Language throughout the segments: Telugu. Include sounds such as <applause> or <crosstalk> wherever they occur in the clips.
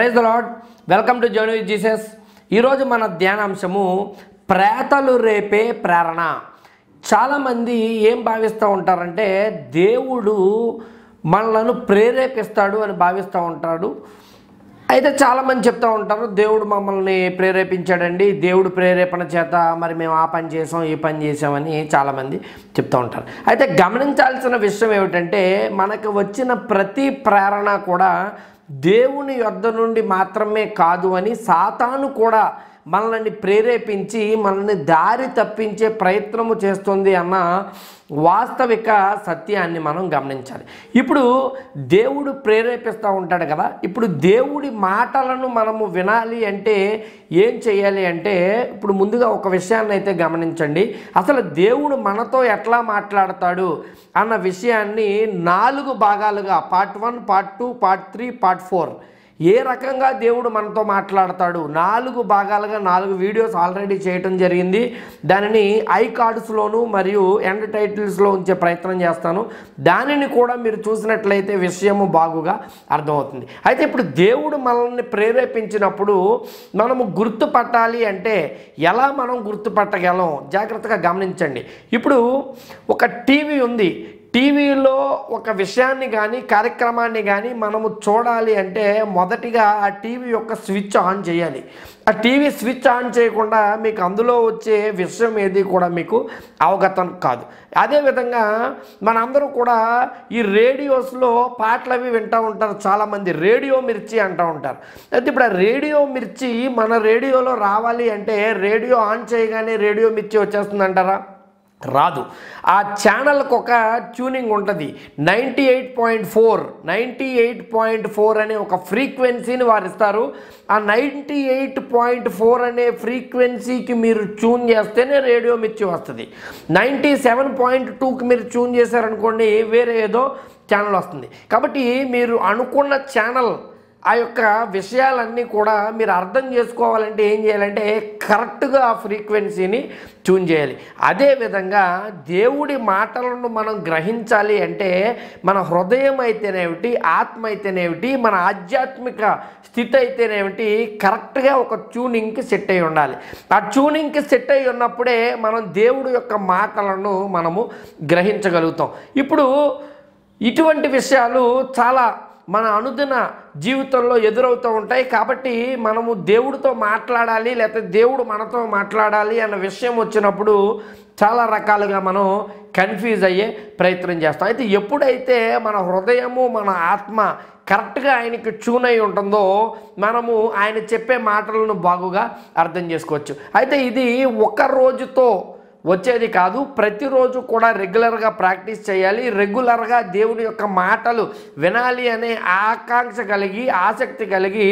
praise lord welcome to with Jesus ఈరోజు మన ధ్యానాంశము ప్రేతలు రేపే ప్రేరణ చాలామంది ఏం భావిస్తూ ఉంటారంటే దేవుడు మనలను ప్రేరేపిస్తాడు అని భావిస్తూ ఉంటాడు అయితే చాలామంది చెప్తూ ఉంటారు దేవుడు మమ్మల్ని ప్రేరేపించాడండి దేవుడు ప్రేరేపణ చేత మరి మేము ఆ పని చేసాం ఈ పని చేసామని చాలామంది చెప్తూ ఉంటారు అయితే గమనించాల్సిన విషయం ఏమిటంటే మనకు వచ్చిన ప్రతి ప్రేరణ కూడా దేవుని యొద్ద నుండి మాత్రమే కాదు అని సాతాను కూడా మనల్ని ప్రేరేపించి మనల్ని దారి తప్పించే ప్రయత్నము చేస్తుంది అన్న వాస్తవిక సత్యాన్ని మనం గమనించాలి ఇప్పుడు దేవుడు ప్రేరేపిస్తూ ఉంటాడు కదా ఇప్పుడు దేవుడి మాటలను మనము వినాలి అంటే ఏం చేయాలి అంటే ఇప్పుడు ముందుగా ఒక విషయాన్ని అయితే గమనించండి అసలు దేవుడు మనతో ఎట్లా మాట్లాడతాడు అన్న విషయాన్ని నాలుగు భాగాలుగా part one part two part three part four ఏ రకంగా దేవుడు మనతో మాట్లాడతాడు నాలుగు భాగాలుగా నాలుగు వీడియోస్ ఆల్రెడీ చేయటం జరిగింది దానిని ఐ కార్డ్స్లోను మరియు ఎండ్ టైటిల్స్లో ఉంచే ప్రయత్నం చేస్తాను దానిని కూడా మీరు చూసినట్లయితే విషయము బాగుగా అర్థమవుతుంది అయితే ఇప్పుడు దేవుడు మనల్ని ప్రేరేపించినప్పుడు మనము గుర్తుపట్టాలి అంటే ఎలా మనం గుర్తుపట్టగలం జాగ్రత్తగా గమనించండి ఇప్పుడు ఒక టీవీ ఉంది టీవీలో ఒక విషయాన్ని కానీ కార్యక్రమాన్ని కానీ మనము చూడాలి అంటే మొదటిగా ఆ టీవీ యొక్క స్విచ్ ఆన్ చేయాలి ఆ టీవీ స్విచ్ ఆన్ చేయకుండా మీకు అందులో వచ్చే విషయం ఏది కూడా మీకు అవగతం కాదు అదేవిధంగా మనందరూ కూడా ఈ రేడియోస్లో పాటలు అవి వింటూ ఉంటారు చాలామంది రేడియో మిర్చి అంటూ ఉంటారు అయితే ఇప్పుడు ఆ రేడియో మిర్చి మన రేడియోలో రావాలి అంటే రేడియో ఆన్ చేయగానే రేడియో మిర్చి వచ్చేస్తుంది అంటారా రాదు ఆ ఛానల్కి ఒక ట్యూనింగ్ ఉంటుంది ninety eight point four ninety eight point four అనే ఒక ఫ్రీక్వెన్సీని వారు ఇస్తారు ఆ నైంటీ ఎయిట్ పాయింట్ ఫోర్ అనే ఫ్రీక్వెన్సీకి మీరు ట్యూన్ చేస్తేనే రేడియో మిర్చి వస్తుంది నైంటీ సెవెన్ పాయింట్ టూకి మీరు ట్యూన్ చేశారనుకోండి వేరే ఏదో ఛానల్ వస్తుంది కాబట్టి మీరు అనుకున్న ఛానల్ ఆ యొక్క విషయాలన్నీ కూడా మీరు అర్థం చేసుకోవాలంటే ఏం చేయాలంటే కరెక్ట్గా ఆ ఫ్రీక్వెన్సీని ట్యూన్ చేయాలి అదేవిధంగా దేవుడి మాటలను మనం గ్రహించాలి అంటే మన హృదయం అయితేనేమిటి ఆత్మ అయితేనేమిటి మన ఆధ్యాత్మిక స్థితి అయితేనేమిటి కరెక్ట్గా ఒక ట్యూనింగ్కి సెట్ అయి ఉండాలి ఆ ట్యూనింగ్కి సెట్ అయి ఉన్నప్పుడే మనం దేవుడి యొక్క మాటలను మనము గ్రహించగలుగుతాం ఇప్పుడు ఇటువంటి విషయాలు చాలా మన అనుదిన జీవితంలో ఎదురవుతూ ఉంటాయి కాబట్టి మనము దేవుడితో మాట్లాడాలి లేకపోతే దేవుడు మనతో మాట్లాడాలి అన్న విషయం వచ్చినప్పుడు చాలా రకాలుగా మనం కన్ఫ్యూజ్ అయ్యే ప్రయత్నం చేస్తాం అయితే ఎప్పుడైతే మన హృదయము మన ఆత్మ కరెక్ట్గా ఆయనకి ట్యూన్ అయి ఉంటుందో మనము ఆయన చెప్పే మాటలను బాగుగా అర్థం చేసుకోవచ్చు అయితే ఇది ఒక రోజుతో వచ్చేది కాదు ప్రతిరోజు కూడా రెగ్యులర్గా ప్రాక్టీస్ చేయాలి రెగ్యులర్గా దేవుని యొక్క మాటలు వినాలి అనే ఆకాంక్ష కలిగి ఆసక్తి కలిగి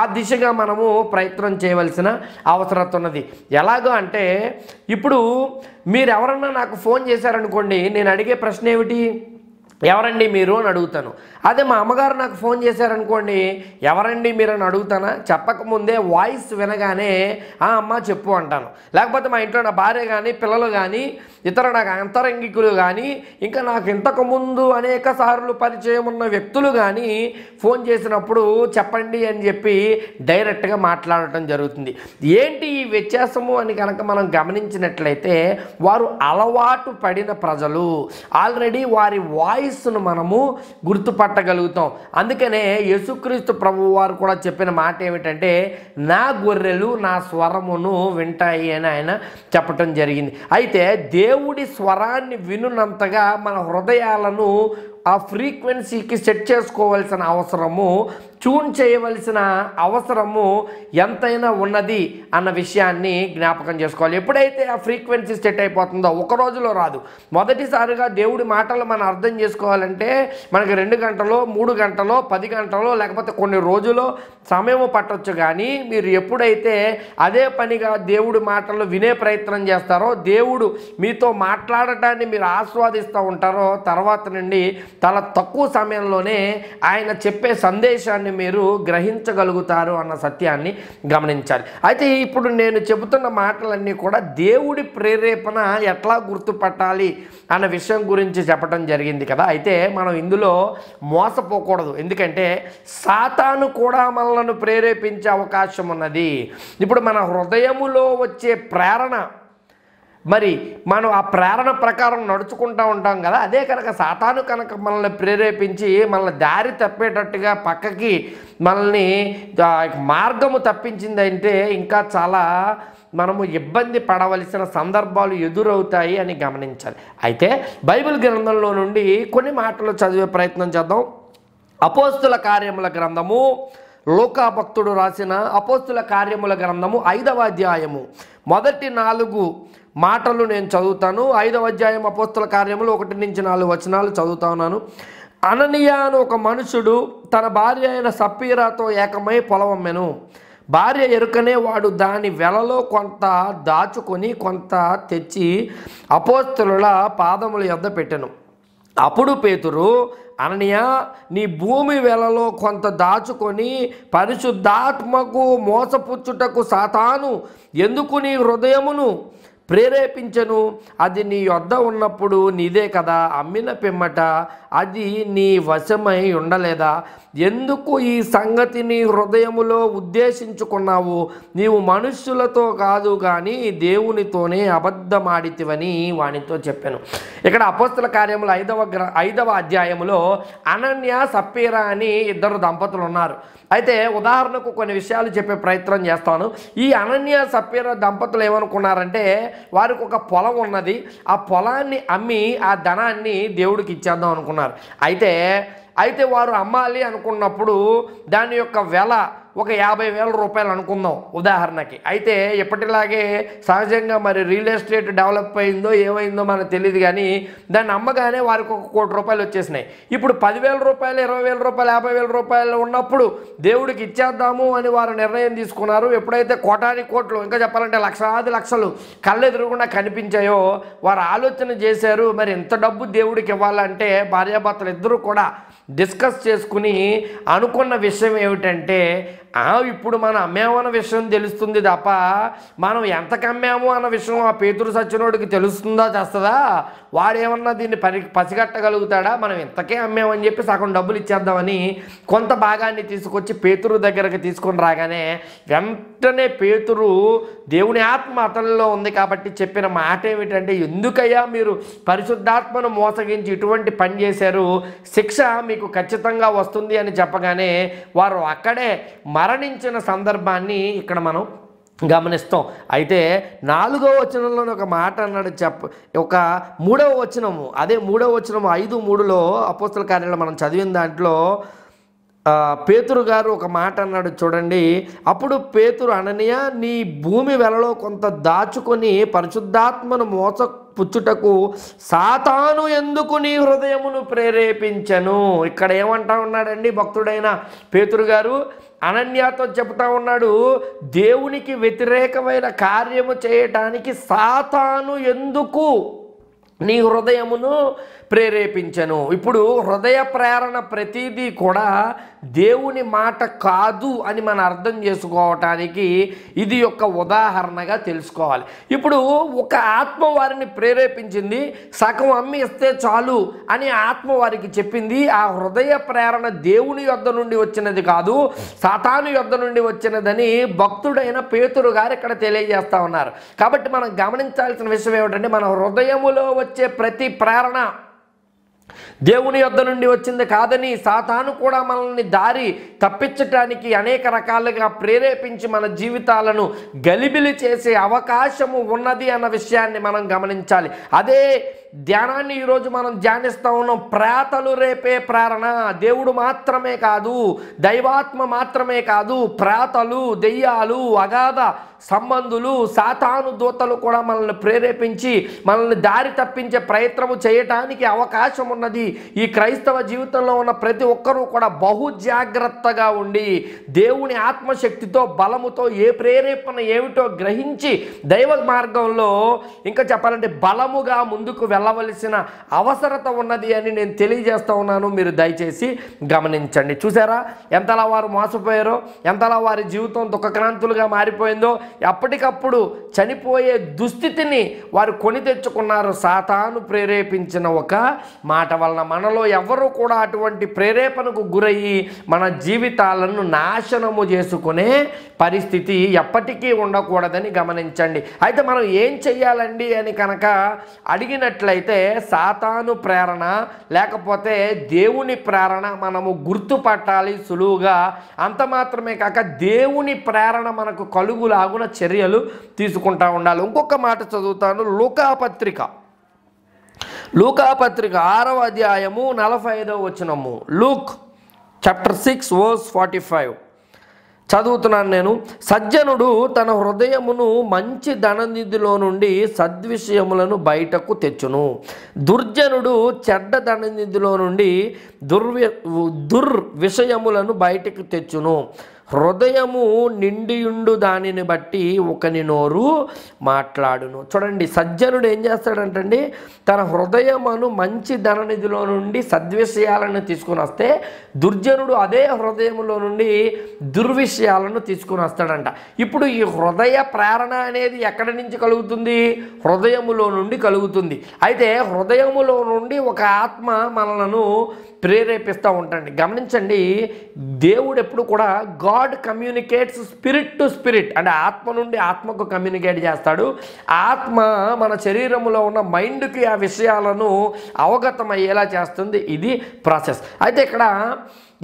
ఆ దిశగా మనము ప్రయత్నం చేయవలసిన అవసరం ఉన్నది ఎలాగో అంటే ఇప్పుడు మీరు ఎవరన్నా నాకు ఫోన్ చేశారనుకోండి నేను అడిగే ప్రశ్న ఏమిటి ఎవరండి మీరు అని అడుగుతాను అదే మా అమ్మగారు నాకు ఫోన్ చేశారనుకోండి ఎవరండి మీరు అని అడుగుతానా చెప్పకముందే వాయిస్ వినగానే ఆ అమ్మ చెప్పు అంటాను లేకపోతే మా ఇంట్లో నా భార్య కానీ పిల్లలు కానీ ఇతర నాకు అంతరంగికులు కానీ ఇంకా నాకు ఇంతకుముందు అనేక సార్లు పరిచయం ఉన్న వ్యక్తులు కానీ ఫోన్ చేసినప్పుడు చెప్పండి అని చెప్పి డైరెక్ట్గా మాట్లాడటం జరుగుతుంది ఏంటి ఈ వ్యత్యాసము అని కనుక మనం గమనించినట్లయితే వారు అలవాటు పడిన ప్రజలు ఆల్రెడీ వారి వాయిస్ను మనము గుర్తుపట్టగలుగుతాం అందుకనే యేసుక్రీస్తు ప్రభు వారు కూడా చెప్పిన మాట ఏమిటంటే నా గొర్రెలు నా స్వరమును వింటాయి అని ఆయన చెప్పటం జరిగింది అయితే దే దేవుడి స్వరాన్ని వినునంతగా మన హృదయాలను ఆ ఫ్రీక్వెన్సీకి సెట్ చేసుకోవాల్సిన అవసరము ట్యూన్ చేయవలసిన అవసరము ఎంతైనా ఉన్నది అన్న విషయాన్ని జ్ఞాపకం చేసుకోవాలి ఎప్పుడైతే ఆ ఫ్రీక్వెన్సీ సెట్ అయిపోతుందో ఒక రోజులో రాదు మొదటిసారిగా దేవుడి మాటలు మనం అర్థం చేసుకోవాలంటే మనకి రెండు గంటలో మూడు గంటలో పది గంటలో లేకపోతే కొన్ని రోజులు సమయం పట్టవచ్చు కానీ మీరు ఎప్పుడైతే అదే పనిగా దేవుడి మాటలు వినే ప్రయత్నం చేస్తారో దేవుడు మీతో మాట్లాడటాన్ని మీరు ఆస్వాదిస్తూ ఉంటారో తర్వాత నుండి చాలా తక్కువ సమయంలోనే ఆయన చెప్పే సందేశాన్ని మీరు గ్రహించగలుగుతారు అన్న సత్యాన్ని గమనించాలి అయితే ఇప్పుడు నేను చెబుతున్న మాటలన్నీ కూడా దేవుడి ప్రేరేపణ ఎట్లా గుర్తుపట్టాలి అన్న విషయం గురించి చెప్పడం జరిగింది కదా అయితే మనం ఇందులో మోసపోకూడదు ఎందుకంటే సాతాను కూడా మనలను ప్రేరేపించే అవకాశం ఉన్నది ఇప్పుడు మన హృదయములో వచ్చే ప్రేరణ మరి మనం ఆ ప్రేరణ ప్రకారం నడుచుకుంటూ ఉంటాం కదా అదే కనుక సాతాను కనుక మనల్ని ప్రేరేపించి మనల్ని దారి తప్పేటట్టుగా పక్కకి మనల్ని మార్గము తప్పించిందంటే ఇంకా చాలా మనము ఇబ్బంది పడవలసిన సందర్భాలు ఎదురవుతాయి అని గమనించాలి అయితే బైబిల్ గ్రంథంలో నుండి కొన్ని మాటలు చదివే ప్రయత్నం చేద్దాం అపోస్తుల కార్యముల గ్రంథము లోకాభక్తుడు రాసిన అపోస్తుల కార్యముల గ్రంథము ఐదవ అధ్యాయము మొదటి నాలుగు మాటలు నేను చదువుతాను ఐదవ అధ్యాయం అపోస్తల కార్యములు ఒకటి నుంచి నాలుగు వచనాలు చదువుతా ఉన్నాను అననీయ అని ఒక మనుషుడు తన భార్య అయిన సప్పీరాతో ఏకమై పొలవమ్మెను భార్య ఎరుకనే వాడు దాని వెలలో కొంత దాచుకొని కొంత తెచ్చి అపోస్తుల పాదముల యొద్ద పెట్టెను అప్పుడు పేతురు అననీయ నీ భూమి వెలలో కొంత దాచుకొని పరిశుద్ధాత్మకు మోసపుచ్చుటకు సాతాను ఎందుకు నీ హృదయమును ప్రేరేపించను అది నీ వద్ద ఉన్నప్పుడు నీదే కదా అమ్మిన పిమ్మట అది నీ వశమై ఉండలేదా ఎందుకు ఈ సంగతిని హృదయములో ఉద్దేశించుకున్నావు నీవు మనుష్యులతో కాదు కానీ దేవునితోనే అబద్ధమాడితివని వానితో చెప్పాను ఇక్కడ అపస్తుల కార్యములు ఐదవ గ్ర ఐదవ అధ్యాయములో అనన్య సప్పీరా అని ఇద్దరు దంపతులు ఉన్నారు అయితే ఉదాహరణకు కొన్ని విషయాలు చెప్పే ప్రయత్నం చేస్తాను ఈ అనన్య సప్పీర దంపతులు ఏమనుకున్నారంటే వారికి ఒక పొలం ఉన్నది ఆ పొలాన్ని అమ్మి ఆ ధనాన్ని దేవుడికి ఇచ్చేద్దాం అనుకున్నారు అయితే అయితే వారు అమ్మాలి అనుకున్నప్పుడు దాని యొక్క వెల ఒక యాభై వేల రూపాయలు అనుకుందాం ఉదాహరణకి అయితే ఎప్పటిలాగే సహజంగా మరి రియల్ ఎస్టేట్ డెవలప్ అయిందో ఏమైందో మనకు తెలియదు కానీ దాన్ని అమ్మగానే వారికి ఒక కోటి రూపాయలు వచ్చేసినాయి ఇప్పుడు పదివేల రూపాయలు ఇరవై వేల రూపాయలు యాభై వేల రూపాయలు ఉన్నప్పుడు దేవుడికి ఇచ్చేద్దాము అని వారు నిర్ణయం తీసుకున్నారు ఎప్పుడైతే కోటాని కోట్లు ఇంకా చెప్పాలంటే లక్షలాది లక్షలు కళ్ళు ఎదురకుండా కనిపించాయో వారు ఆలోచన చేశారు మరి ఎంత డబ్బు దేవుడికి ఇవ్వాలంటే భార్యాభర్తలు ఇద్దరూ కూడా డిస్కస్ చేసుకుని అనుకున్న విషయం ఏమిటంటే ఇప్పుడు మనం అన్న విషయం తెలుస్తుంది తప్ప మనం ఎంత కమ్మాము అన్న విషయం ఆ పేతురు సచ్చినోడికి తెలుస్తుందా చేస్తుందా వాడేమన్నా దీన్ని పని పసిగట్టగలుగుతాడా మనం ఇంతకే అమ్మేమని చెప్పి సగం డబ్బులు ఇచ్చేద్దామని కొంత భాగాన్ని తీసుకొచ్చి పేతురు దగ్గరకు తీసుకొని రాగానే వెంటనే పేతురు దేవుని ఆత్మ అతనిలో ఉంది కాబట్టి చెప్పిన మాట ఏమిటంటే ఎందుకయ్యా మీరు పరిశుద్ధాత్మను మోసగించి ఇటువంటి పని చేశారు శిక్ష మీకు ఖచ్చితంగా వస్తుంది అని చెప్పగానే వారు అక్కడే మరణించిన సందర్భాన్ని ఇక్కడ మనం గమనిస్తాం అయితే నాలుగవ వచనంలోని ఒక మాట అన్నాడు చెప్ప ఒక మూడవ వచనము అదే మూడవ వచనము ఐదు మూడులో అపోస్తల కార్యాలయం మనం చదివిన దాంట్లో పేతురు గారు ఒక మాట అన్నాడు చూడండి అప్పుడు పేతురు అననీయ నీ భూమి వెలలో కొంత దాచుకొని పరిశుద్ధాత్మను మోస పుచ్చుటకు సాతాను ఎందుకు నీ హృదయమును ప్రేరేపించను ఇక్కడ ఏమంటా ఉన్నాడండి భక్తుడైన పేతురు గారు అనన్యాతో చెబుతా ఉన్నాడు దేవునికి వ్యతిరేకమైన కార్యము చేయటానికి సాతాను ఎందుకు నీ హృదయమును ప్రేరేపించను ఇప్పుడు హృదయ ప్రేరణ ప్రతిదీ కూడా దేవుని మాట కాదు అని మనం అర్థం చేసుకోవటానికి ఇది యొక్క ఉదాహరణగా తెలుసుకోవాలి ఇప్పుడు ఒక ఆత్మ వారిని ప్రేరేపించింది సగం అమ్మి ఇస్తే చాలు అని ఆత్మ వారికి చెప్పింది ఆ హృదయ ప్రేరణ దేవుని యొద్ద నుండి వచ్చినది కాదు సాతాను యొద్ద నుండి వచ్చినదని భక్తుడైన పేతురు గారు ఇక్కడ తెలియజేస్తా ఉన్నారు కాబట్టి మనం గమనించాల్సిన విషయం ఏమిటంటే మన హృదయములో వచ్చే ప్రతి ప్రేరణ దేవుని యొద్ద నుండి వచ్చింది కాదని సాతాను కూడా మనల్ని దారి తప్పించటానికి అనేక రకాలుగా ప్రేరేపించి మన జీవితాలను గలిబిలి చేసే అవకాశము ఉన్నది అన్న విషయాన్ని మనం గమనించాలి అదే ధ్యానాన్ని ఈరోజు మనం ధ్యానిస్తూ ఉన్నాం ప్రాతలు రేపే ప్రేరణ దేవుడు మాత్రమే కాదు దైవాత్మ మాత్రమే కాదు ప్రాతలు దెయ్యాలు అగాధ సంబంధులు సాతాను దూతలు కూడా మనల్ని ప్రేరేపించి మనల్ని దారి తప్పించే ప్రయత్నము చేయటానికి అవకాశం ఉన్నది ఈ క్రైస్తవ జీవితంలో ఉన్న ప్రతి ఒక్కరూ కూడా బహు జాగ్రత్తగా ఉండి దేవుని ఆత్మశక్తితో బలముతో ఏ ప్రేరేపణ ఏమిటో గ్రహించి దైవ మార్గంలో ఇంకా చెప్పాలంటే బలముగా ముందుకు వెళ్ళ వెళ్ళవలసిన అవసరత ఉన్నది అని నేను తెలియజేస్తూ ఉన్నాను మీరు దయచేసి గమనించండి చూసారా ఎంతలా వారు మోసపోయారో ఎంతలా వారి జీవితం దుఃఖక్రాంతులుగా మారిపోయిందో ఎప్పటికప్పుడు చనిపోయే దుస్థితిని వారు కొని తెచ్చుకున్నారు సాతాను ప్రేరేపించిన ఒక మాట వలన మనలో ఎవరు కూడా అటువంటి ప్రేరేపణకు గురయ్యి మన జీవితాలను నాశనము చేసుకునే పరిస్థితి ఎప్పటికీ ఉండకూడదని గమనించండి అయితే మనం ఏం చెయ్యాలండి అని కనుక అడిగినట్లయితే చూసినట్లయితే సాతాను ప్రేరణ లేకపోతే దేవుని ప్రేరణ మనము గుర్తుపట్టాలి సులువుగా అంత మాత్రమే కాక దేవుని ప్రేరణ మనకు కలుగులాగున చర్యలు తీసుకుంటా ఉండాలి ఇంకొక మాట చదువుతాను లోకాపత్రిక లూకాపత్రిక ఆరవ అధ్యాయము నలభై ఐదవ వచనము Luke chapter six verse forty five చదువుతున్నాను నేను సజ్జనుడు తన హృదయమును మంచి ధననిధిలో నుండి సద్విషయములను బయటకు తెచ్చును దుర్జనుడు చెడ్డ ధననిధిలో నుండి దుర్వి దుర్విషయములను బయటకు తెచ్చును హృదయము నిండియుండు దానిని బట్టి ఒకని నోరు మాట్లాడును చూడండి సజ్జనుడు ఏం చేస్తాడంటండి తన హృదయమును మంచి ధననిధిలో నుండి సద్విషయాలను తీసుకుని వస్తే దుర్జనుడు అదే హృదయములో నుండి దుర్విషయాలను తీసుకుని వస్తాడంట ఇప్పుడు ఈ హృదయ ప్రేరణ అనేది ఎక్కడి నుంచి కలుగుతుంది హృదయములో నుండి కలుగుతుంది అయితే హృదయములో నుండి ఒక ఆత్మ మనలను ప్రేరేపిస్తూ ఉంటాడు గమనించండి దేవుడు ఎప్పుడు కూడా God communicates spirit to spirit అంటే ఆత్మ నుండి ఆత్మకు కమ్యూనికేట్ చేస్తాడు ఆత్మ మన శరీరంలో ఉన్న మైండ్కి ఆ విషయాలను అవగతం అయ్యేలా చేస్తుంది ఇది ప్రాసెస్ అయితే ఇక్కడ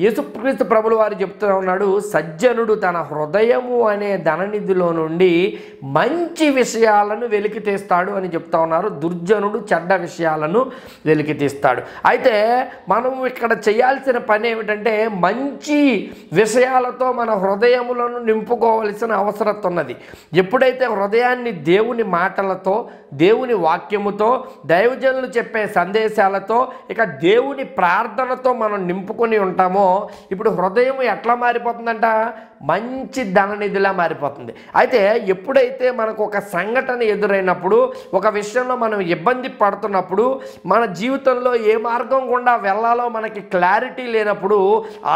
యేసుక్రీస్తు ప్రభులు వారు చెప్తూ ఉన్నాడు సజ్జనుడు తన హృదయము అనే ధననిధిలో నుండి మంచి విషయాలను వెలికి తీస్తాడు అని చెప్తా ఉన్నారు దుర్జనుడు చెడ్డ విషయాలను వెలికి తీస్తాడు అయితే మనం ఇక్కడ చేయాల్సిన పని ఏమిటంటే మంచి విషయాలతో మన హృదయములను నింపుకోవలసిన అవసరం ఉన్నది ఎప్పుడైతే హృదయాన్ని దేవుని మాటలతో దేవుని వాక్యముతో దైవజనులు చెప్పే సందేశాలతో ఇక దేవుని ప్రార్థనతో మనం నింపుకొని ఉంటామో ఇప్పుడు హృదయం ఎట్లా మారిపోతుందంట మంచి ధననిధిలా మారిపోతుంది అయితే ఎప్పుడైతే మనకు ఒక సంఘటన ఎదురైనప్పుడు ఒక విషయంలో మనం ఇబ్బంది పడుతున్నప్పుడు మన జీవితంలో ఏ మార్గం గుండా వెళ్ళాలో మనకి క్లారిటీ లేనప్పుడు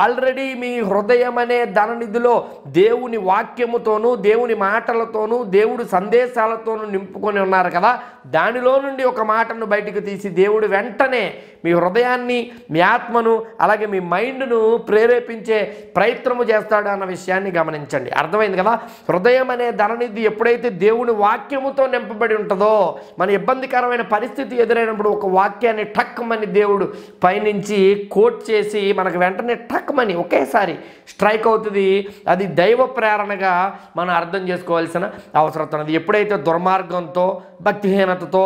ఆల్రెడీ మీ హృదయం అనే ధననిధిలో దేవుని వాక్యముతోనూ దేవుని మాటలతోనూ దేవుడి సందేశాలతోనూ నింపుకొని ఉన్నారు కదా దానిలో నుండి ఒక మాటను బయటకు తీసి దేవుడు వెంటనే మీ హృదయాన్ని మీ ఆత్మను అలాగే మీ మైండ్ను ప్రేరేపించే ప్రయత్నము చేస్తాడు అన్న విషయం విషయాన్ని గమనించండి అర్థమైంది కదా హృదయం అనే ధరనిధి ఎప్పుడైతే దేవుని వాక్యముతో నింపబడి ఉంటుందో మన ఇబ్బందికరమైన పరిస్థితి ఎదురైనప్పుడు ఒక వాక్యాన్ని టక్మని దేవుడు పైనుంచి కోట్ చేసి మనకు వెంటనే టక్మని ఒకేసారి స్ట్రైక్ అవుతుంది అది దైవ ప్రేరణగా మనం అర్థం చేసుకోవాల్సిన అవసరం ఉన్నది ఎప్పుడైతే దుర్మార్గంతో భక్తిహీనతతో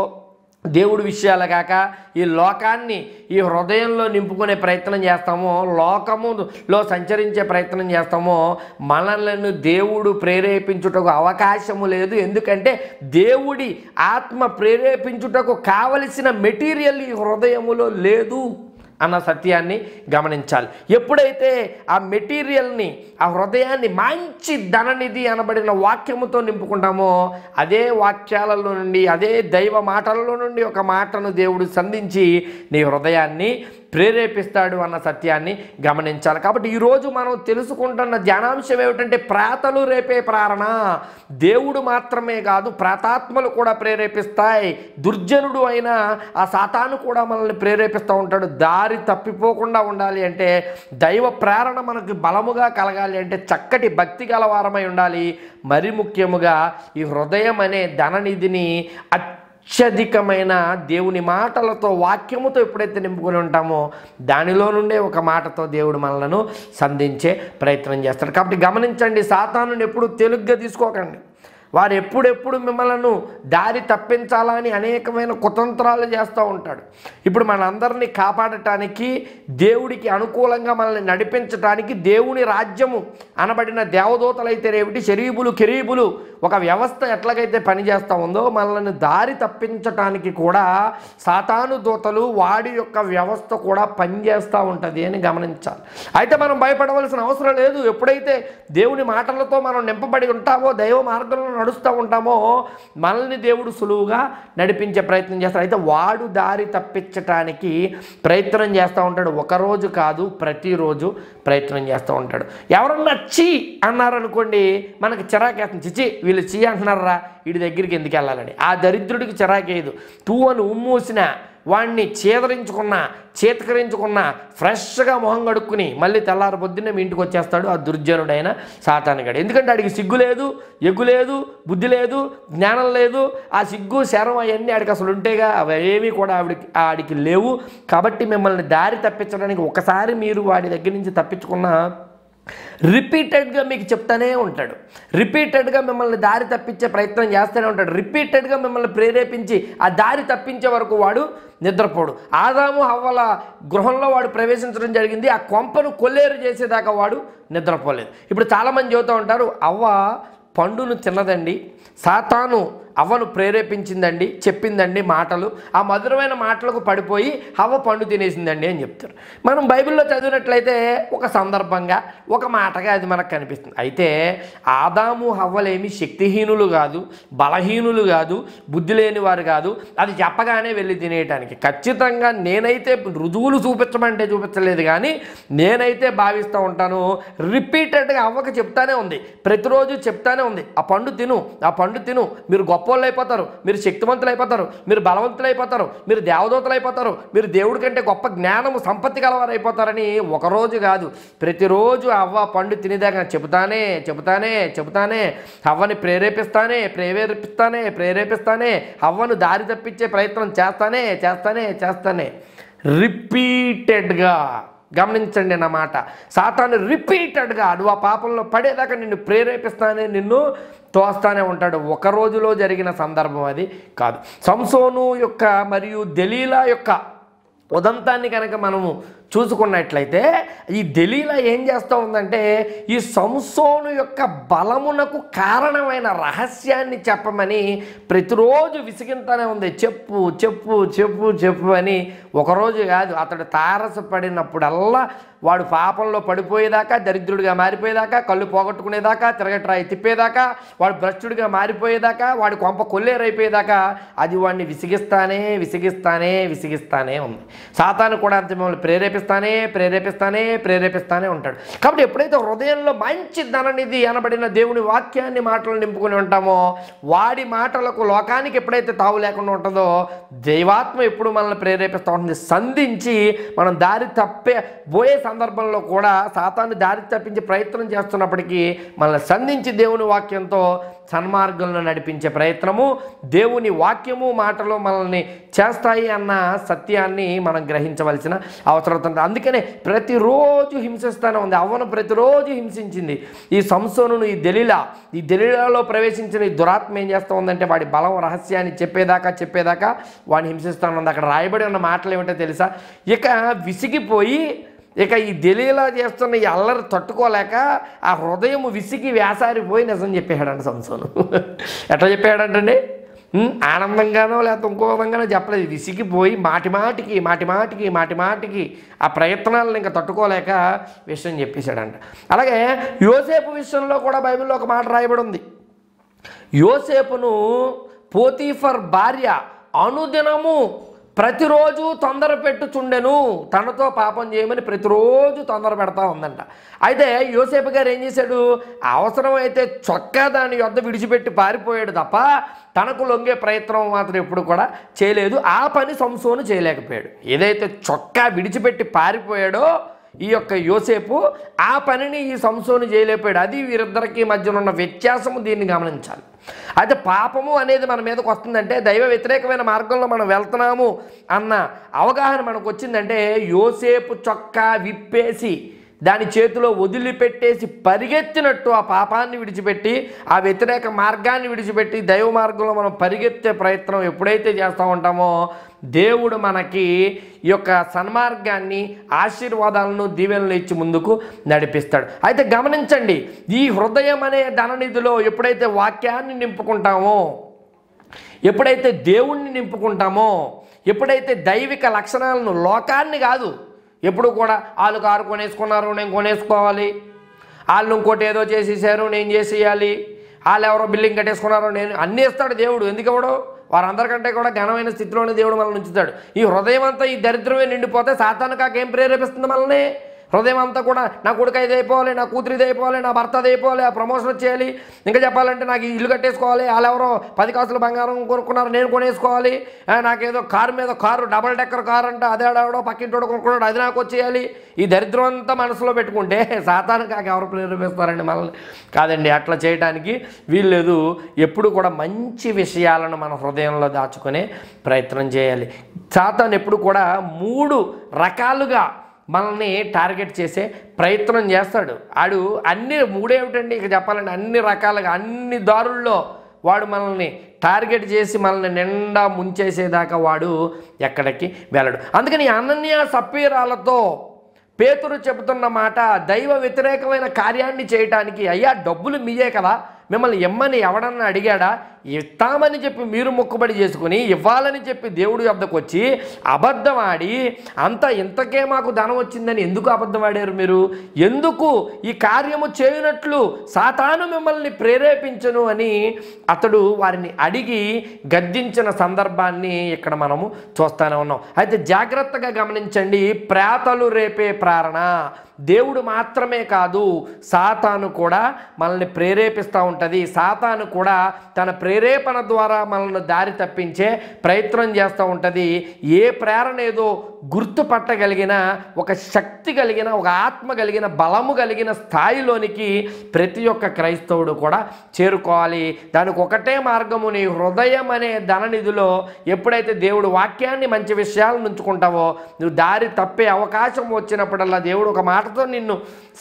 దేవుడి విషయాలు కాక ఈ లోకాన్ని ఈ హృదయంలో నింపుకునే ప్రయత్నం చేస్తామో లోకములో సంచరించే ప్రయత్నం చేస్తామో మనలను దేవుడు ప్రేరేపించుటకు అవకాశము లేదు ఎందుకంటే దేవుడి ఆత్మ ప్రేరేపించుటకు కావలసిన మెటీరియల్ ఈ హృదయములో లేదు అన్న సత్యాన్ని గమనించాలి ఎప్పుడైతే ఆ మెటీరియల్ని ఆ హృదయాన్ని మంచి ధననిధి అనబడిన వాక్యముతో నింపుకుంటామో అదే వాక్యాలలో నుండి అదే దైవ మాటలలో నుండి ఒక మాటను దేవుడు సంధించి నీ హృదయాన్ని ప్రేరేపిస్తాడు అన్న సత్యాన్ని గమనించాలి కాబట్టి ఈరోజు మనం తెలుసుకుంటున్న ధ్యానాంశం ఏమిటంటే ప్రాతలు రేపే ప్రేరణ దేవుడు మాత్రమే కాదు ప్రాతాత్మలు కూడా ప్రేరేపిస్తాయి దుర్జనుడు అయిన ఆ సాతాను కూడా మనల్ని ప్రేరేపిస్తూ ఉంటాడు దారి తప్పిపోకుండా ఉండాలి అంటే దైవ ప్రేరణ మనకు బలముగా కలగాలి అంటే చక్కటి భక్తి గలవారమై ఉండాలి మరి ముఖ్యముగా ఈ హృదయం అనే ధననిధిని అత్య అత్యధికమైన దేవుని మాటలతో వాక్యముతో ఎప్పుడైతే నింపుకొని ఉంటామో దానిలో నుండే ఒక మాటతో దేవుడు మనలను సంధించే ప్రయత్నం చేస్తాడు కాబట్టి గమనించండి సాతాను ఎప్పుడు తెలుగ్గా తీసుకోకండి వారు ఎప్పుడెప్పుడు మిమ్మలను దారి తప్పించాలని అనేకమైన కుతంత్రాలు చేస్తూ ఉంటాడు ఇప్పుడు మనందరినీ కాపాడటానికి దేవుడికి అనుకూలంగా మనల్ని నడిపించటానికి దేవుని రాజ్యము అనబడిన రేవిటి శరీబులు కెరీబులు ఒక వ్యవస్థ ఎట్లాగైతే పనిచేస్తూ ఉందో మనల్ని దారి తప్పించటానికి కూడా సాతాను దూతలు వాడి యొక్క వ్యవస్థ కూడా పనిచేస్తూ ఉంటుంది అని గమనించాలి అయితే మనం భయపడవలసిన అవసరం లేదు ఎప్పుడైతే దేవుని మాటలతో మనం నింపబడి ఉంటామో దైవ మార్గంలో నడుస్తూ ఉంటామో మనల్ని దేవుడు సులువుగా నడిపించే ప్రయత్నం చేస్తాడు అయితే వాడు దారి తప్పించటానికి ప్రయత్నం చేస్తూ ఉంటాడు ఒకరోజు కాదు ప్రతిరోజు ప్రయత్నం చేస్తూ ఉంటాడు ఎవరన్నా చీ అన్నారనుకోండి మనకి చిరాకేస్తుంది చిచి వీళ్ళు చీ అంటున్నారా వీడి దగ్గరికి ఎందుకు వెళ్ళాలని ఆ దరిద్రుడికి చిరాకేయదు తూ అని ఉమ్మూసినా వాణ్ణి చేదరించుకున్నా చేతకరించుకున్నా ఫ్రెష్గా మొహం కడుక్కుని మళ్ళీ తెల్లారి పొద్దున్నే మీ ఇంటికి వచ్చేస్తాడు ఆ దుర్జనుడైన సాతానగాడు ఎందుకంటే ఆడికి సిగ్గు లేదు ఎగ్గు లేదు బుద్ధి లేదు జ్ఞానం లేదు ఆ సిగ్గు శరం అవన్నీ ఆడికి అసలు ఉంటేగా అవేమీ కూడా ఆవిడికి ఆడికి లేవు కాబట్టి మిమ్మల్ని దారి తప్పించడానికి ఒకసారి మీరు వాడి దగ్గర నుంచి తప్పించుకున్న రిపీటెడ్గా మీకు చెప్తానే ఉంటాడు రిపీటెడ్గా మిమ్మల్ని దారి తప్పించే ప్రయత్నం చేస్తూనే ఉంటాడు రిపీటెడ్గా మిమ్మల్ని ప్రేరేపించి ఆ దారి తప్పించే వరకు వాడు నిద్రపోడు ఆదాము హవ్వల గృహంలో వాడు ప్రవేశించడం జరిగింది ఆ కొంపను కొల్లేరు చేసేదాకా వాడు నిద్రపోలేదు ఇప్పుడు చాలామంది చెబుతూ ఉంటారు అవ్వ పండును తిన్నదండి సాతాను అవ్వను ప్రేరేపించిందండి చెప్పిందండి మాటలు ఆ మధురమైన మాటలకు పడిపోయి అవ్వ పండు తినేసిందండి అని చెప్తారు మనం బైబిల్లో చదివినట్లయితే ఒక సందర్భంగా ఒక మాటగా అది మనకు కనిపిస్తుంది అయితే ఆదాము హవ్వలేమి శక్తిహీనులు కాదు బలహీనులు కాదు బుద్ధి లేని వారు కాదు అది చెప్పగానే వెళ్ళి తినేయటానికి ఖచ్చితంగా నేనైతే రుజువులు చూపించమంటే చూపించలేదు కానీ నేనైతే భావిస్తూ ఉంటాను రిపీటెడ్గా అవ్వక చెప్తానే ఉంది ప్రతిరోజు చెప్తానే ఉంది ఆ పండు తిను ఆ పండు తిను మీరు గొప్ప గొప్పవాళ్ళు అయిపోతారు మీరు శక్తివంతులు అయిపోతారు మీరు బలవంతులు అయిపోతారు మీరు దేవదూతలు అయిపోతారు మీరు దేవుడి కంటే గొప్ప జ్ఞానము సంపత్తి కలవారు అయిపోతారని ఒకరోజు కాదు ప్రతిరోజు అవ్వ పండు తినేదాకా చెబుతానే చెబుతానే చెబుతానే అవ్వని ప్రేరేపిస్తానే ప్రేరేపిస్తానే ప్రేరేపిస్తానే అవ్వను దారి తప్పించే ప్రయత్నం చేస్తానే చేస్తానే చేస్తానే రిపీటెడ్గా గమనించండి నా మాట సాతాను రిపీటెడ్గా నువ్వు ఆ పాపంలో పడేదాకా నిన్ను ప్రేరేపిస్తానే నిన్ను తోస్తానే ఉంటాడు ఒక రోజులో జరిగిన సందర్భం అది కాదు సంసోను యొక్క మరియు దలీలా యొక్క ఉదంతాన్ని కనుక మనము చూసుకున్నట్లయితే ఈ ఢిల్లీలో ఏం చేస్తూ ఉందంటే ఈ సంసోను యొక్క బలమునకు కారణమైన రహస్యాన్ని చెప్పమని ప్రతిరోజు విసిగింతనే ఉంది చెప్పు చెప్పు చెప్పు చెప్పు అని ఒకరోజు కాదు అతడు తారసపడినప్పుడల్లా వాడు పాపంలో పడిపోయేదాకా దరిద్రుడిగా మారిపోయేదాకా కళ్ళు పోగొట్టుకునేదాకా తిరగట్రాయి తిప్పేదాకా వాడు భ్రష్టుడిగా మారిపోయేదాకా వాడు కొంప కొల్లేరైపోయేదాకా అది వాడిని విసిగిస్తానే విసిగిస్తానే విసిగిస్తానే ఉంది సాతాను కూడా అంత మిమ్మల్ని ప్రేరేపిస్తాను ప్రేరేపిస్తానే ప్రేరేపిస్తానే ప్రేరేపిస్తానే ఉంటాడు కాబట్టి ఎప్పుడైతే హృదయంలో మంచి ధననిధి అనబడిన దేవుని వాక్యాన్ని మాటలు నింపుకొని ఉంటామో వాడి మాటలకు లోకానికి ఎప్పుడైతే తావు లేకుండా ఉంటుందో దైవాత్మ ఎప్పుడు మనల్ని ప్రేరేపిస్తూ ఉంటుంది సంధించి మనం దారి తప్పే పోయే సందర్భంలో కూడా సాతాన్ని దారి తప్పించి ప్రయత్నం చేస్తున్నప్పటికీ మనల్ని సంధించి దేవుని వాక్యంతో సన్మార్గంలో నడిపించే ప్రయత్నము దేవుని వాక్యము మాటలు మనల్ని చేస్తాయి అన్న సత్యాన్ని మనం గ్రహించవలసిన అవసరం ఉంది అందుకనే ప్రతిరోజు హింసిస్తానే ఉంది అవ్వను ప్రతిరోజు హింసించింది ఈ సంసోను ఈ దళిల ఈ దళిలలో ప్రవేశించిన ఈ దురాత్మ ఏం చేస్తూ ఉందంటే వాడి బలం రహస్యాన్ని చెప్పేదాకా చెప్పేదాకా వాడిని హింసిస్తూ ఉంది అక్కడ రాయబడి ఉన్న మాటలు ఏమిటో తెలుసా ఇక విసిగిపోయి ఇక ఈ ఢిల్లీలో చేస్తున్న ఈ అల్లరి తట్టుకోలేక ఆ హృదయం విసిగి వేసారిపోయి నిజం చెప్పాడంట సంసోను ఎట్లా చెప్పాడంటండి ఆనందంగానో లేకపోతే ఇంకో విధంగానో చెప్పలేదు విసిగిపోయి మాటి మాటికి మాటి మాటికి మాటి మాటికి ఆ ప్రయత్నాలను ఇంకా తట్టుకోలేక విషయం చెప్పేశాడంట అలాగే యోసేపు విషయంలో కూడా బైబిల్లో ఒక మాట రాయబడి ఉంది యోసేపును పోతీఫర్ భార్య అనుదినము ప్రతిరోజు తొందర పెట్టుచుండెను తనతో పాపం చేయమని ప్రతిరోజు తొందర పెడతా ఉందంట అయితే యూసేపు గారు ఏం చేశాడు అవసరమైతే చొక్కా దాని యొద్ విడిచిపెట్టి పారిపోయాడు తప్ప తనకు లొంగే ప్రయత్నం మాత్రం ఎప్పుడు కూడా చేయలేదు ఆ పని సంసోను చేయలేకపోయాడు ఏదైతే చొక్కా విడిచిపెట్టి పారిపోయాడో ఈ యొక్క యోసేపు ఆ పనిని ఈ సంసోను చేయలేకపోయాడు అది వీరిద్దరికీ మధ్యలో ఉన్న వ్యత్యాసము దీన్ని గమనించాలి అయితే పాపము అనేది మన మీదకి వస్తుందంటే దైవ వ్యతిరేకమైన మార్గంలో మనం వెళ్తున్నాము అన్న అవగాహన మనకు వచ్చిందంటే యోసేపు చొక్కా విప్పేసి దాని చేతిలో వదిలిపెట్టేసి పరిగెత్తినట్టు ఆ పాపాన్ని విడిచిపెట్టి ఆ వ్యతిరేక మార్గాన్ని విడిచిపెట్టి దైవ మార్గంలో మనం పరిగెత్తే ప్రయత్నం ఎప్పుడైతే చేస్తూ ఉంటామో దేవుడు మనకి ఈ యొక్క సన్మార్గాన్ని ఆశీర్వాదాలను దీవెనలు ఇచ్చి ముందుకు నడిపిస్తాడు అయితే గమనించండి ఈ హృదయం అనే ధననిధిలో ఎప్పుడైతే వాక్యాన్ని నింపుకుంటామో ఎప్పుడైతే దేవుణ్ణి నింపుకుంటామో ఎప్పుడైతే దైవిక లక్షణాలను లోకాన్ని కాదు ఎప్పుడు కూడా వాళ్ళు కారు కొనేసుకున్నారు నేను కొనేసుకోవాలి వాళ్ళు ఇంకోటి ఏదో చేసేసారు నేను చేసేయాలి వాళ్ళు ఎవరో బిల్డింగ్ కట్టేసుకున్నారో నేను అన్నీ ఇస్తాడు దేవుడు ఎందుకు ఎవడో వారందరికంటే కూడా ఘనమైన స్థితిలోనే దేవుడు మనల్ని ఉంచుతాడు ఈ హృదయం అంతా ఈ దరిద్రమే నిండిపోతే సాతాను కాకేం ప్రేరేపిస్తుంది మనల్ని హృదయం అంతా కూడా నా కొడుకు ఇది అయిపోవాలి నా కూతురిది అయిపోవాలి నా భర్త అది అయిపోవాలి ఆ ప్రమోషన్ వచ్చేయాలి ఇంకా చెప్పాలంటే నాకు ఇల్లు కట్టేసుకోవాలి వాళ్ళు ఎవరో పది కాసులు బంగారం కొనుక్కున్నారు నేను కొనేసుకోవాలి నాకేదో కారు మీద కారు డబల్ డెక్కర్ కారు అంట అదే ఆడాడో పక్కింటోడు కొనుక్కున్నాడు అది నాకు వచ్చేయాలి ఈ దరిద్రం అంతా మనసులో పెట్టుకుంటే <laughs> సాతాను కాక ఎవరు ప్రేరేపిస్తారండి మనల్ని కాదండి అట్లా చేయడానికి వీల్లేదు ఎప్పుడు కూడా మంచి విషయాలను మన హృదయంలో దాచుకునే ప్రయత్నం చేయాలి సాతాను ఎప్పుడు కూడా మూడు రకాలుగా మనల్ని టార్గెట్ చేసే ప్రయత్నం చేస్తాడు ఆడు అన్ని మూడేమిటండి ఇక చెప్పాలంటే అన్ని రకాలుగా అన్ని దారుల్లో వాడు మనల్ని టార్గెట్ చేసి మనల్ని నిండా ముంచేసేదాకా వాడు ఎక్కడికి వెళ్ళడు అందుకని అనన్య సప్పీరాలతో పేతురు చెబుతున్న మాట దైవ వ్యతిరేకమైన కార్యాన్ని చేయటానికి అయ్యా డబ్బులు మీయే కదా మిమ్మల్ని ఎమ్మని ఎవడన్నా అడిగాడా ఇస్తామని చెప్పి మీరు మొక్కుబడి చేసుకుని ఇవ్వాలని చెప్పి దేవుడు వద్దకు వచ్చి అబద్ధమాడి అంత ఇంతకే మాకు ధనం వచ్చిందని ఎందుకు అబద్ధమాడారు మీరు ఎందుకు ఈ కార్యము చేయనట్లు సాతాను మిమ్మల్ని ప్రేరేపించను అని అతడు వారిని అడిగి గద్దించిన సందర్భాన్ని ఇక్కడ మనము చూస్తూనే ఉన్నాం అయితే జాగ్రత్తగా గమనించండి ప్రేతలు రేపే ప్రేరణ దేవుడు మాత్రమే కాదు సాతాను కూడా మనల్ని ప్రేరేపిస్తూ ఉంటుంది సాతాను కూడా తన ప్రే ప్రేరేపణ ద్వారా మనల్ని దారి తప్పించే ప్రయత్నం చేస్తూ ఉంటుంది ఏ ప్రేరణ ఏదో గుర్తుపట్టగలిగిన ఒక శక్తి కలిగిన ఒక ఆత్మ కలిగిన బలము కలిగిన స్థాయిలోనికి ప్రతి ఒక్క క్రైస్తవుడు కూడా చేరుకోవాలి దానికి ఒకటే మార్గము నీ హృదయం అనే ధననిధిలో ఎప్పుడైతే దేవుడు వాక్యాన్ని మంచి విషయాలు నుంచుకుంటావో నువ్వు దారి తప్పే అవకాశం వచ్చినప్పుడల్లా దేవుడు ఒక మాటతో నిన్ను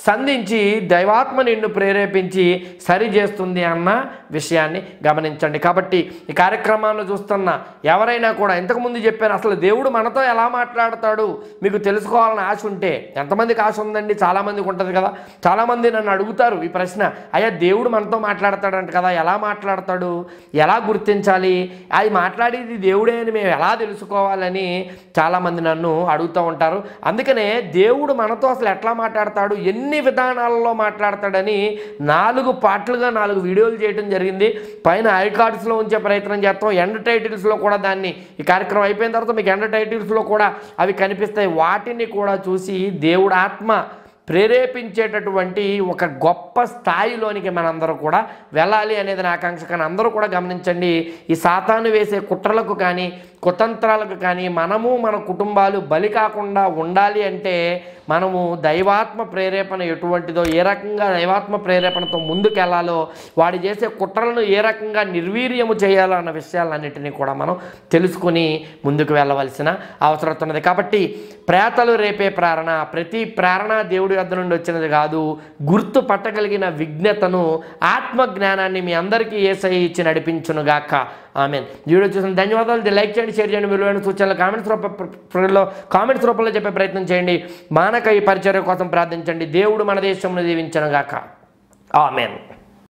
సంధించి దైవాత్మ నిన్ను ప్రేరేపించి సరి చేస్తుంది అన్న విషయాన్ని గమనించాలి ఆలోచించండి కాబట్టి ఈ కార్యక్రమాల్లో చూస్తున్న ఎవరైనా కూడా ఇంతకుముందు చెప్పాను అసలు దేవుడు మనతో ఎలా మాట్లాడతాడు మీకు తెలుసుకోవాలని ఆశ ఉంటే ఎంతమందికి ఆశ ఉందండి చాలామందికి ఉంటుంది కదా చాలామంది నన్ను అడుగుతారు ఈ ప్రశ్న అయ్యా దేవుడు మనతో మాట్లాడతాడంట కదా ఎలా మాట్లాడతాడు ఎలా గుర్తించాలి అది మాట్లాడేది దేవుడే అని మేము ఎలా తెలుసుకోవాలని చాలామంది నన్ను అడుగుతూ ఉంటారు అందుకనే దేవుడు మనతో అసలు ఎట్లా మాట్లాడతాడు ఎన్ని విధానాలలో మాట్లాడతాడని నాలుగు పాటలుగా నాలుగు వీడియోలు చేయడం జరిగింది పైన ఐ రికార్డ్స్లో ఉంచే ప్రయత్నం చేస్తాం ఎండ్ టైటిల్స్లో కూడా దాన్ని ఈ కార్యక్రమం అయిపోయిన తర్వాత మీకు ఎండ్ టైటిల్స్లో కూడా అవి కనిపిస్తాయి వాటిని కూడా చూసి దేవుడు ఆత్మ ప్రేరేపించేటటువంటి ఒక గొప్ప స్థాయిలోనికి మనందరూ కూడా వెళ్ళాలి అనేది నా ఆకాంక్ష కానీ అందరూ కూడా గమనించండి ఈ సాతాను వేసే కుట్రలకు కానీ కుతంత్రాలకు కానీ మనము మన కుటుంబాలు బలి కాకుండా ఉండాలి అంటే మనము దైవాత్మ ప్రేరేపణ ఎటువంటిదో ఏ రకంగా దైవాత్మ ప్రేరేపణతో ముందుకెళ్లాలో వాడు చేసే కుట్రలను ఏ రకంగా నిర్వీర్యము చేయాలో అన్న విషయాలన్నింటినీ కూడా మనం తెలుసుకుని ముందుకు వెళ్ళవలసిన అవసరం ఉన్నది కాబట్టి ప్రేతలు రేపే ప్రేరణ ప్రతి ప్రేరణ దేవుడి వద్ద నుండి వచ్చినది కాదు గుర్తు పట్టగలిగిన విజ్ఞతను ఆత్మజ్ఞానాన్ని మీ అందరికీ ఏసై ఇచ్చి నడిపించునుగాక ఆమె వీడియో చూసిన ధన్యవాదాలు లైక్ చేయండి షేర్ చేయండి విలువైన సూచనలు కామెంట్స్ రూపంలో కామెంట్స్ రూపంలో చెప్పే ప్రయత్నం చేయండి మానక ఈ పరిచర్య కోసం ప్రార్థించండి దేవుడు మన దేశంలో దీవించను గాక ఆమెన్